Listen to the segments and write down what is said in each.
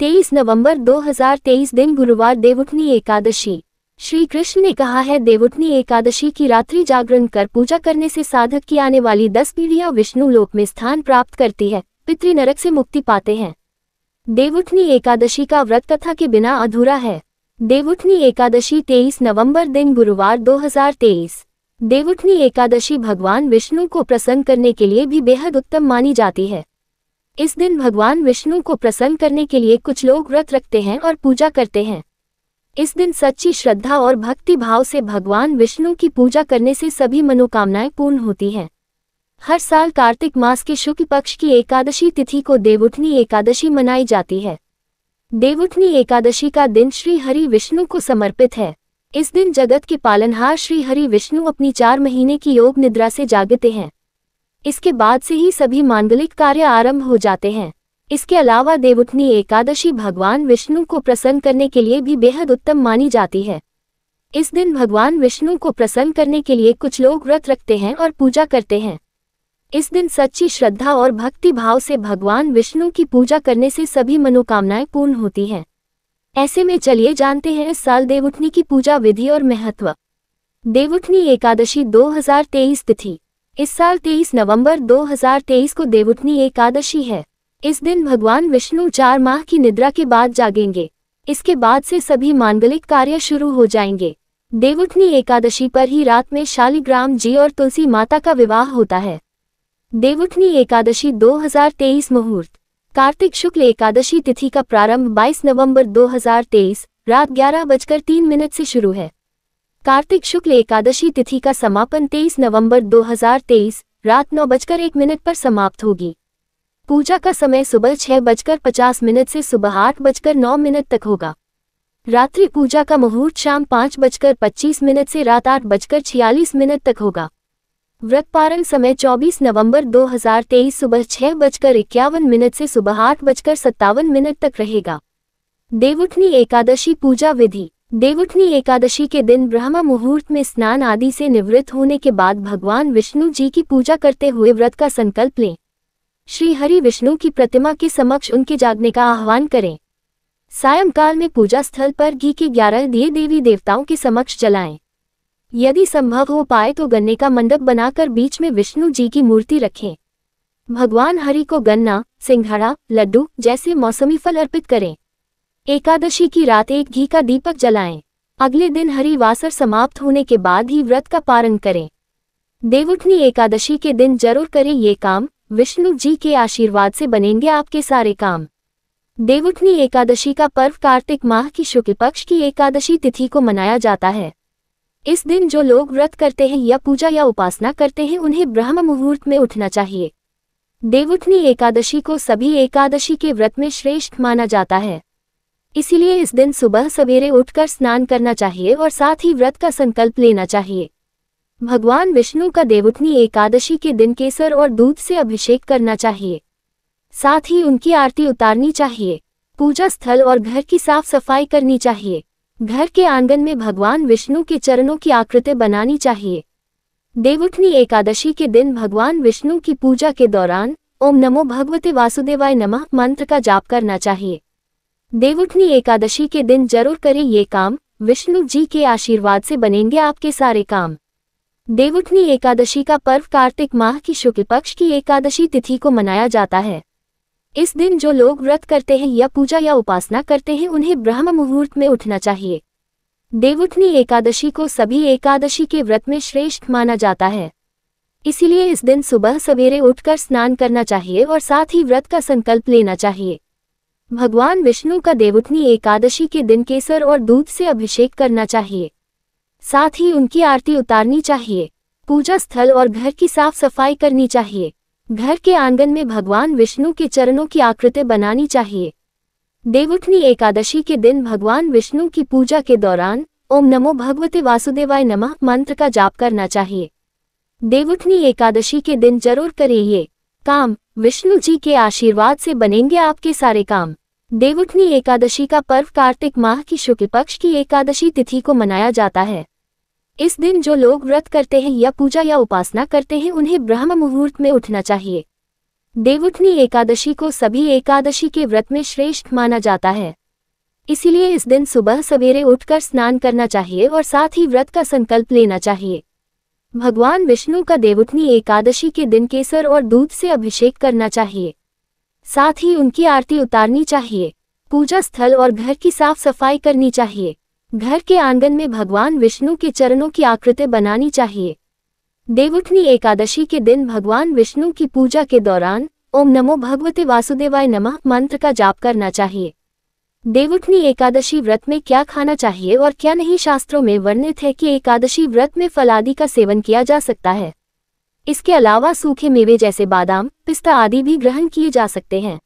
23 नवंबर 2023 दिन गुरुवार देवउठनी एकादशी श्री कृष्ण ने कहा है देवउठनी एकादशी की रात्रि जागरण कर पूजा करने से साधक की आने वाली दस पीढ़ियां विष्णु लोक में स्थान प्राप्त करती है पितृ नरक से मुक्ति पाते हैं देवउठनी एकादशी का व्रत कथा के बिना अधूरा है देवउठनी एकादशी 23 नवंबर दिन गुरुवार 2023 देवउठनी एकादशी भगवान विष्णु को प्रसन्न करने के लिए भी बेहद उत्तम मानी जाती है इस दिन भगवान विष्णु को प्रसन्न करने के लिए कुछ लोग व्रत रखते हैं और पूजा करते हैं इस दिन सच्ची श्रद्धा और भक्ति भाव से भगवान विष्णु की पूजा करने से सभी मनोकामनाएं पूर्ण होती हैं हर साल कार्तिक मास के शुक्ल पक्ष की एकादशी तिथि को देवउठनी एकादशी मनाई जाती है देवउठनी एकादशी का दिन श्री हरि विष्णु को समर्पित है इस दिन जगत के पालनहार श्री हरि विष्णु अपनी चार महीने की योग निद्रा से जागते हैं इसके बाद से ही सभी मांगलिक कार्य आरंभ हो जाते हैं इसके अलावा देवउठनी एकादशी भगवान विष्णु को प्रसन्न करने के लिए भी बेहद उत्तम मानी जाती है इस दिन भगवान विष्णु को प्रसन्न करने के लिए कुछ लोग व्रत रखते हैं और पूजा करते हैं इस दिन सच्ची श्रद्धा और भक्ति भाव से भगवान विष्णु की पूजा करने से सभी मनोकामनाएं पूर्ण होती हैं ऐसे में चलिए जानते हैं इस साल देवउठनी की पूजा विधि और महत्व देवउठनी एकादशी 2023 तिथि इस साल 23 नवंबर 2023 को देवउठनी एकादशी है इस दिन भगवान विष्णु चार माह की निद्रा के बाद जागेंगे इसके बाद से सभी मांगलिक कार्य शुरू हो जाएंगे देवउठनी एकादशी पर ही रात में शालिग्राम जी और तुलसी माता का विवाह होता है देवउठनी एकादशी 2023 मुहूर्त कार्तिक शुक्ल एकादशी तिथि का प्रारंभ 22 नवंबर 2023 रात ग्यारह बजकर तीन मिनट से शुरू है कार्तिक शुक्ल एकादशी तिथि का समापन 23 नवंबर 2023 रात नौ बजकर एक मिनट पर समाप्त होगी पूजा का समय सुबह छह बजकर पचास मिनट से सुबह आठ बजकर नौ मिनट तक होगा रात्रि पूजा का मुहूर्त शाम पाँच बजकर पच्चीस मिनट से रात आठ बजकर छियालीस मिनट तक होगा व्रत पारण समय 24 नवंबर 2023 सुबह छह बजकर इक्यावन मिनट से सुबह आठ बजकर सत्तावन मिनट तक रहेगा देवउठनी एकादशी पूजा विधि देवउठनी एकादशी के दिन ब्रह्म मुहूर्त में स्नान आदि से निवृत्त होने के बाद भगवान विष्णु जी की पूजा करते हुए व्रत का संकल्प लें श्री हरि विष्णु की प्रतिमा के समक्ष उनके जागने का आह्वान करें सायंकाल में पूजा स्थल पर घी के ग्यारह दिए देवी देवताओं के समक्ष जलाएं यदि संभव हो पाए तो गन्ने का मंडप बनाकर बीच में विष्णु जी की मूर्ति रखें भगवान हरि को गन्ना सिंघाड़ा लड्डू जैसे मौसमी फल अर्पित करें एकादशी की रात एक घी का दीपक जलाएं अगले दिन हरिवासर समाप्त होने के बाद ही व्रत का पारण करें देवउठनी एकादशी के दिन जरूर करें ये काम विष्णु जी के आशीर्वाद से बनेंगे आपके सारे काम देवउठनी एकादशी का पर्व कार्तिक माह की शुक्ल पक्ष की एकादशी तिथि को मनाया जाता है इस दिन जो लोग व्रत करते हैं या पूजा या उपासना करते हैं उन्हें ब्रह्म मुहूर्त में उठना चाहिए देवउठनी एकादशी को सभी एकादशी के व्रत में श्रेष्ठ माना जाता है इसीलिए इस दिन सुबह सवेरे उठकर स्नान करना चाहिए और साथ ही व्रत का संकल्प लेना चाहिए भगवान विष्णु का देवउठनी एकादशी के दिन केसर और दूध से अभिषेक करना चाहिए साथ ही उनकी आरती उतारनी चाहिए पूजा स्थल और घर की साफ सफाई करनी चाहिए घर के आंगन में भगवान विष्णु के चरणों की आकृति बनानी चाहिए देवउठनी एकादशी के दिन भगवान विष्णु की पूजा के दौरान ओम नमो भगवते वासुदेवाय नमः मंत्र का जाप करना चाहिए देवउठनी एकादशी के दिन जरूर करें ये काम विष्णु जी के आशीर्वाद से बनेंगे आपके सारे काम देवउठनी एकादशी का पर्व कार्तिक माह की शुक्ल पक्ष की एकादशी तिथि को मनाया जाता है इस दिन जो लोग व्रत करते हैं या पूजा या उपासना करते हैं उन्हें ब्रह्म मुहूर्त में उठना चाहिए देवउठनी एकादशी को सभी एकादशी के व्रत में श्रेष्ठ माना जाता है इसीलिए इस दिन सुबह सवेरे उठकर स्नान करना चाहिए और साथ ही व्रत का संकल्प लेना चाहिए भगवान विष्णु का देवउठनी एकादशी के दिन केसर और दूध से अभिषेक करना चाहिए साथ ही उनकी आरती उतारनी चाहिए पूजा स्थल और घर की साफ सफाई करनी चाहिए घर के आंगन में भगवान विष्णु के चरणों की आकृति बनानी चाहिए देवउठनी एकादशी के दिन भगवान विष्णु की पूजा के दौरान ओम नमो भगवते वासुदेवाय नमः मंत्र का जाप करना चाहिए देवउठनी एकादशी के दिन जरूर करें ये काम विष्णु जी के आशीर्वाद से बनेंगे आपके सारे काम देवउठनी एकादशी का पर्व कार्तिक माह की शुक्ल पक्ष की एकादशी तिथि को मनाया जाता है इस दिन जो लोग व्रत करते हैं या पूजा या उपासना करते हैं उन्हें ब्रह्म मुहूर्त में उठना चाहिए देवउठनी एकादशी को सभी एकादशी के व्रत में श्रेष्ठ माना जाता है इसीलिए इस दिन सुबह सवेरे उठकर स्नान करना चाहिए और साथ ही व्रत का संकल्प लेना चाहिए भगवान विष्णु का देवउठनी एकादशी के दिन केसर और दूध से अभिषेक करना चाहिए साथ ही उनकी आरती उतारनी चाहिए पूजा स्थल और घर की साफ सफाई करनी चाहिए घर के आंगन में भगवान विष्णु के चरणों की आकृति बनानी चाहिए देवउठनी एकादशी के दिन भगवान विष्णु की पूजा के दौरान ओम नमो भगवते वासुदेवाय नमः मंत्र का जाप करना चाहिए देवउठनी एकादशी व्रत में क्या खाना चाहिए और क्या नहीं शास्त्रों में वर्णित है कि एकादशी व्रत में फलादि का सेवन किया जा सकता है इसके अलावा सूखे मेवे जैसे बादाम पिस्ता आदि भी ग्रहण किए जा सकते हैं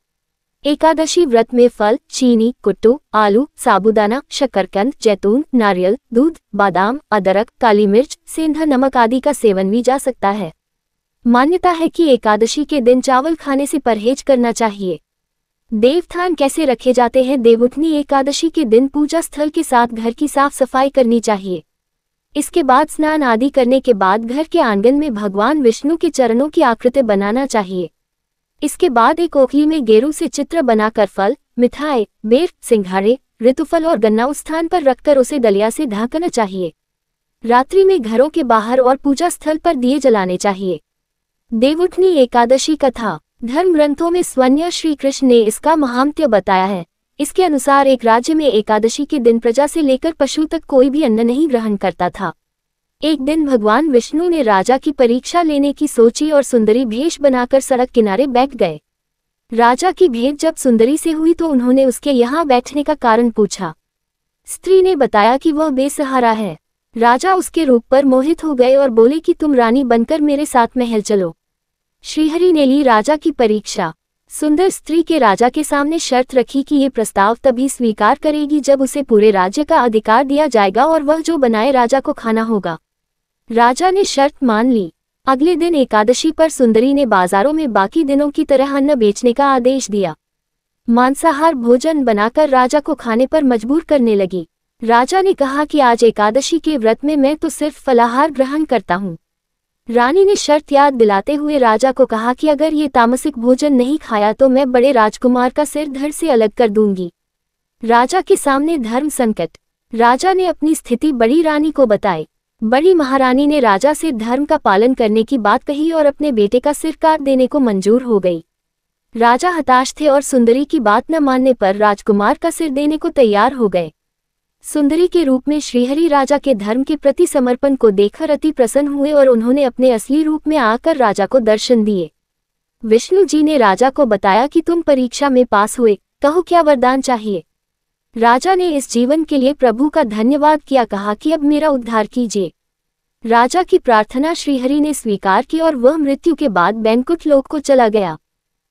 एकादशी व्रत में फल चीनी कुट्टू आलू साबुदाना शक्करकंद जैतून नारियल दूध बादाम अदरक काली मिर्च सेंधा नमक आदि का सेवन भी जा सकता है मान्यता है कि एकादशी के दिन चावल खाने से परहेज करना चाहिए देवथान कैसे रखे जाते हैं देवउठनी एकादशी के दिन पूजा स्थल के साथ घर की साफ सफाई करनी चाहिए इसके बाद स्नान आदि करने के बाद घर के आंगन में भगवान विष्णु के चरणों की आकृति बनाना चाहिए इसके बाद एक ओखली में गेरू से चित्र बनाकर फल मिठाई बेर सिंघाड़े ऋतुफल और गन्ना उस स्थान पर रखकर उसे दलिया से ढांकना चाहिए रात्रि में घरों के बाहर और पूजा स्थल पर दिए जलाने चाहिए देवउठनी एकादशी कथा धर्म ग्रंथों में स्वर्ण श्री कृष्ण ने इसका महामत्य बताया है इसके अनुसार एक राज्य में एकादशी के दिन प्रजा से लेकर पशु तक कोई भी अन्न नहीं ग्रहण करता था एक दिन भगवान विष्णु ने राजा की परीक्षा लेने की सोची और सुंदरी भेष बनाकर सड़क किनारे बैठ गए राजा की भेंट जब सुंदरी से हुई तो उन्होंने उसके यहाँ बैठने का कारण पूछा स्त्री ने बताया कि वह बेसहारा है राजा उसके रूप पर मोहित हो गए और बोले कि तुम रानी बनकर मेरे साथ महल चलो श्रीहरि ने ली राजा की परीक्षा सुंदर स्त्री के राजा के सामने शर्त रखी कि ये प्रस्ताव तभी स्वीकार करेगी जब उसे पूरे राज्य का अधिकार दिया जाएगा और वह जो बनाए राजा को खाना होगा राजा ने शर्त मान ली अगले दिन एकादशी पर सुंदरी ने बाजारों में बाकी दिनों की तरह अन्न बेचने का आदेश दिया मांसाहार भोजन बनाकर राजा को खाने पर मजबूर करने लगी राजा ने कहा कि आज एकादशी के व्रत में मैं तो सिर्फ फलाहार ग्रहण करता हूँ रानी ने शर्त याद दिलाते हुए राजा को कहा कि अगर ये तामसिक भोजन नहीं खाया तो मैं बड़े राजकुमार का सिर धड़ से अलग कर दूंगी राजा के सामने धर्म संकट राजा ने अपनी स्थिति बड़ी रानी को बताई बड़ी महारानी ने राजा से धर्म का पालन करने की बात कही और अपने बेटे का सिर काट देने को मंजूर हो गई राजा हताश थे और सुंदरी की बात न मानने पर राजकुमार का सिर देने को तैयार हो गए सुंदरी के रूप में श्रीहरि राजा के धर्म के प्रति समर्पण को देखकर अति प्रसन्न हुए और उन्होंने अपने असली रूप में आकर राजा को दर्शन दिए विष्णु जी ने राजा को बताया कि तुम परीक्षा में पास हुए कहो क्या वरदान चाहिए राजा ने इस जीवन के लिए प्रभु का धन्यवाद किया कहा कि अब मेरा उद्धार कीजिए राजा की प्रार्थना श्रीहरि ने स्वीकार की और वह मृत्यु के बाद बैंकुट लोक को चला गया